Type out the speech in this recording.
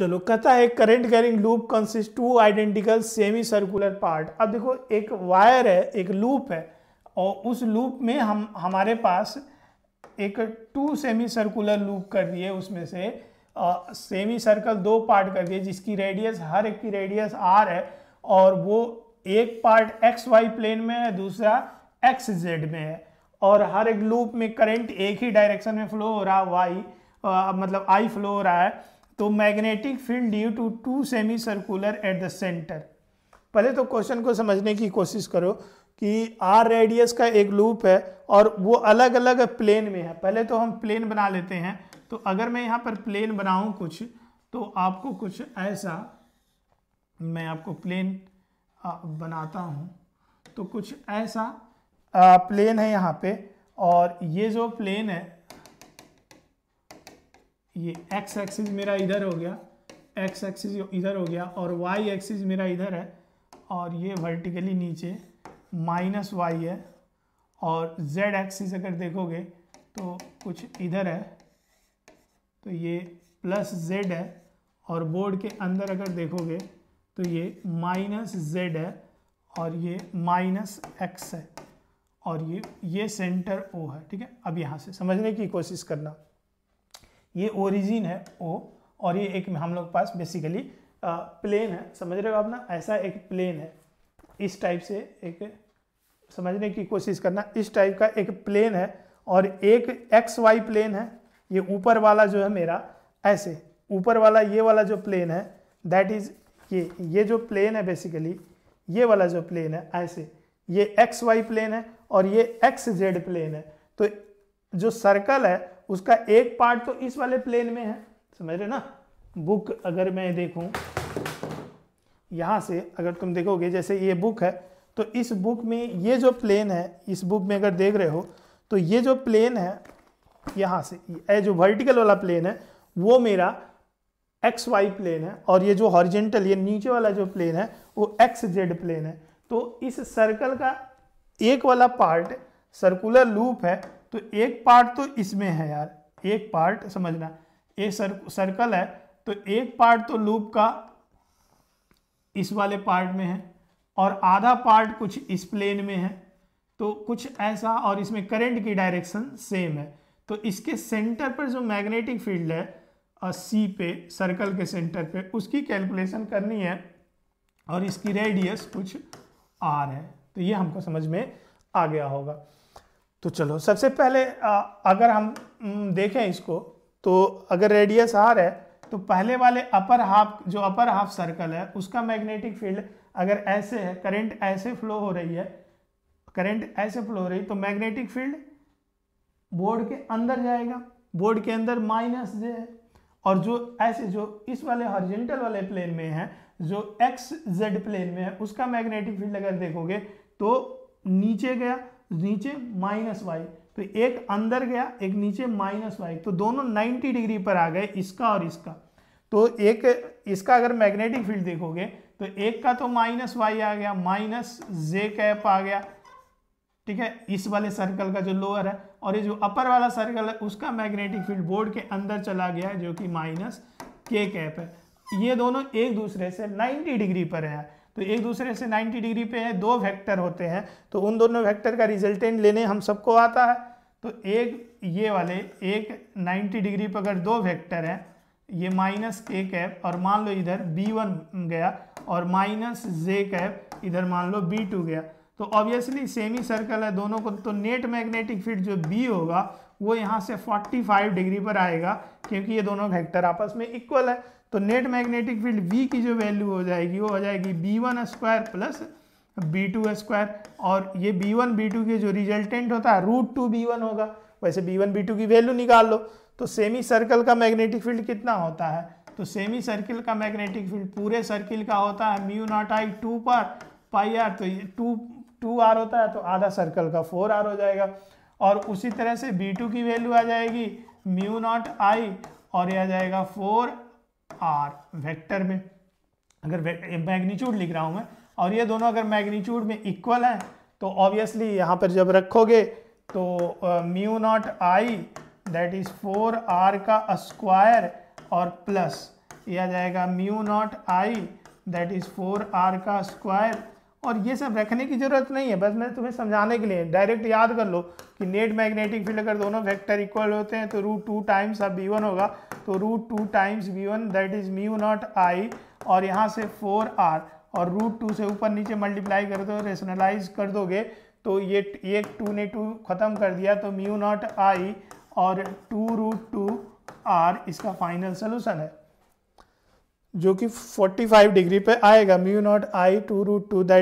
चलो कहता है current carrying loop consist to identical semi circular part अब देखो एक वायर है एक लूप है और उस लूप में हम हमारे पास एक टू सेमी सर्कुलर लूप कर दिए उसमें से सेमी सर्कल दो पार्ट कर दिए जिसकी रेडियस हर एक की रेडियस आर है और वो एक पार्ट एक्स वाई प्लेन में है दूसरा एक्स जेड में है और हर एक लूप में करंट एक ही डायरेक्शन में फ्लो हो रहा वाई आ, मतलब आई फ्लो हो रहा है तो magnetic field due to two semi circular at the centre पहले तो क्वेश्चन को समझने की कोशिश करो कि आर रेडियस का एक लूप है और वो अलग अलग प्लेन में है पहले तो हम प्लेन बना लेते हैं तो अगर मैं यहाँ पर प्लेन बनाऊँ कुछ तो आपको कुछ ऐसा मैं आपको प्लेन बनाता हूँ तो कुछ ऐसा प्लेन है यहाँ पे और ये जो प्लेन है ये एक्स एक्सिस मेरा इधर हो गया एक्स एक्सिस इधर हो गया और वाई एक्सिस मेरा इधर है और ये वर्टिकली नीचे माइनस वाई है और जेड एक्सिस अगर देखोगे तो कुछ इधर है तो ये प्लस जेड है और बोर्ड के अंदर अगर देखोगे तो ये माइनस जेड है और ये माइनस एक्स है और ये ये सेंटर ओ है ठीक है अब यहाँ से समझने की कोशिश करना ये ओरिजिन है ओ और ये एक हम लोग पास बेसिकली प्लेन uh, है समझ रहे हो आप ना ऐसा एक प्लेन है इस टाइप से एक समझने की कोशिश करना इस टाइप का एक प्लेन है और एक एक्स वाई प्लेन है ये ऊपर वाला जो है मेरा ऐसे ऊपर वाला ये वाला जो प्लेन है दैट इज़ ये ये जो प्लेन है बेसिकली ये वाला जो प्लेन है ऐसे ये एक्स वाई प्लेन है और ये एक्स जेड प्लेन है तो जो सर्कल है उसका एक पार्ट तो इस वाले प्लेन में है समझ रहे ना बुक अगर मैं देखूं यहाँ से अगर तुम देखोगे जैसे ये बुक है तो इस बुक में ये जो प्लेन है इस बुक में अगर देख रहे हो तो ये जो प्लेन है यहाँ से ये जो वर्टिकल वाला प्लेन है वो मेरा एक्स वाई प्लेन है और ये जो हॉरिजेंटल ये नीचे वाला जो प्लेन है वो एक्स जेड प्लेन है तो इस सर्कल का एक वाला पार्ट सर्कुलर लूप है तो एक पार्ट तो इसमें है यार एक पार्ट समझना ये सर, सर्कल है तो एक पार्ट तो लूप का इस वाले पार्ट में है और आधा पार्ट कुछ इस प्लेन में है तो कुछ ऐसा और इसमें करंट की डायरेक्शन सेम है तो इसके सेंटर पर जो मैग्नेटिक फील्ड है सी पे सर्कल के सेंटर पे उसकी कैलकुलेशन करनी है और इसकी रेडियस कुछ आर है तो ये हमको समझ में आ गया होगा तो चलो सबसे पहले अगर हम देखें इसको तो अगर रेडियस आर है तो पहले वाले अपर हाफ जो अपर हाफ सर्कल है उसका मैग्नेटिक फील्ड अगर ऐसे है करंट ऐसे फ्लो हो रही है करंट ऐसे फ्लो हो रही तो मैग्नेटिक फील्ड बोर्ड के अंदर जाएगा बोर्ड के अंदर माइनस जे है और जो ऐसे जो इस वाले हॉरिजेंटल वाले प्लेन में है जो एक्स जेड प्लेन में है उसका मैग्नेटिक फील्ड अगर देखोगे तो नीचे गया नीचे माइनस वाई तो एक अंदर गया एक नीचे माइनस वाई तो दोनों 90 डिग्री पर आ गए इसका और इसका तो एक इसका अगर मैग्नेटिक फील्ड देखोगे तो एक का तो माइनस वाई आ गया माइनस जे कैप आ गया ठीक है इस वाले सर्कल का जो लोअर है और ये जो अपर वाला सर्कल है उसका मैग्नेटिक फील्ड बोर्ड के अंदर चला गया है जो कि माइनस के कैप है ये दोनों एक दूसरे से 90 डिग्री पर है तो एक दूसरे से 90 डिग्री पे है दो वेक्टर होते हैं तो उन दोनों वेक्टर का रिजल्टेंट लेने हम सबको आता है तो एक ये वाले एक 90 डिग्री पर अगर दो वेक्टर हैं ये माइनस के कैप और मान लो इधर बी वन गया और माइनस जे कैप इधर मान लो बी टू गया तो ऑब्वियसली सेमी सर्कल है दोनों को तो नेट मैग्नेटिक फील्ड जो बी होगा वो यहाँ से 45 डिग्री पर आएगा क्योंकि ये दोनों वेक्टर आपस में इक्वल है तो नेट मैग्नेटिक फील्ड V की जो वैल्यू हो जाएगी वो हो जाएगी B one square plus B two square और ये बी वन बी टू के जो रिजल्टेंट होता है रूट टू बी वन होगा वैसे बी वन बी टू की वैल्यू निकाल लो तो सेमी सर्कल का मैग्नेटिक फील्ड कितना होता है तो सेमी सर्किल का मैग्नेटिक फील्ड पूरे सर्किल का होता है म्यू नॉट आई टू पर पाई आर तो ये टू टू आर होता है तो आधा सर्कल का फोर आर हो जाएगा और उसी तरह से बी टू की वैल्यू आ जाएगी म्यू नॉट आई और यह आ जाएगा फोर आर वेक्टर में अगर मैग्नीट्यूड लिख रहा हूँ मैं और ये दोनों अगर मैग्नीट्यूड में इक्वल हैं तो ऑब्वियसली यहाँ पर जब रखोगे तो mu naught I that is four R का स्क्वायर और प्लस यह आ जाएगा mu naught I that is four R का स्क्वायर और ये सब रखने की ज़रूरत नहीं है बस मैं तुम्हें समझाने के लिए डायरेक्ट याद कर लो कि नेट मैग्नेटिक फील्ड अगर दोनों वेक्टर इक्वल होते हैं तो रूट टू टाइम्स अब बी वन होगा तो root two times B one that is mu naught I और यहाँ से फोर आर और रूट टू से ऊपर नीचे मल्टीप्लाई कर दो रेशनलाइज कर दोगे तो ये एक टू ने टू ख़त्म कर दिया तो म्यू नॉट आई और टू रूट टू आर इसका फाइनल सोल्यूशन है जो कि 45 डिग्री पे आएगा mu naught I two root two that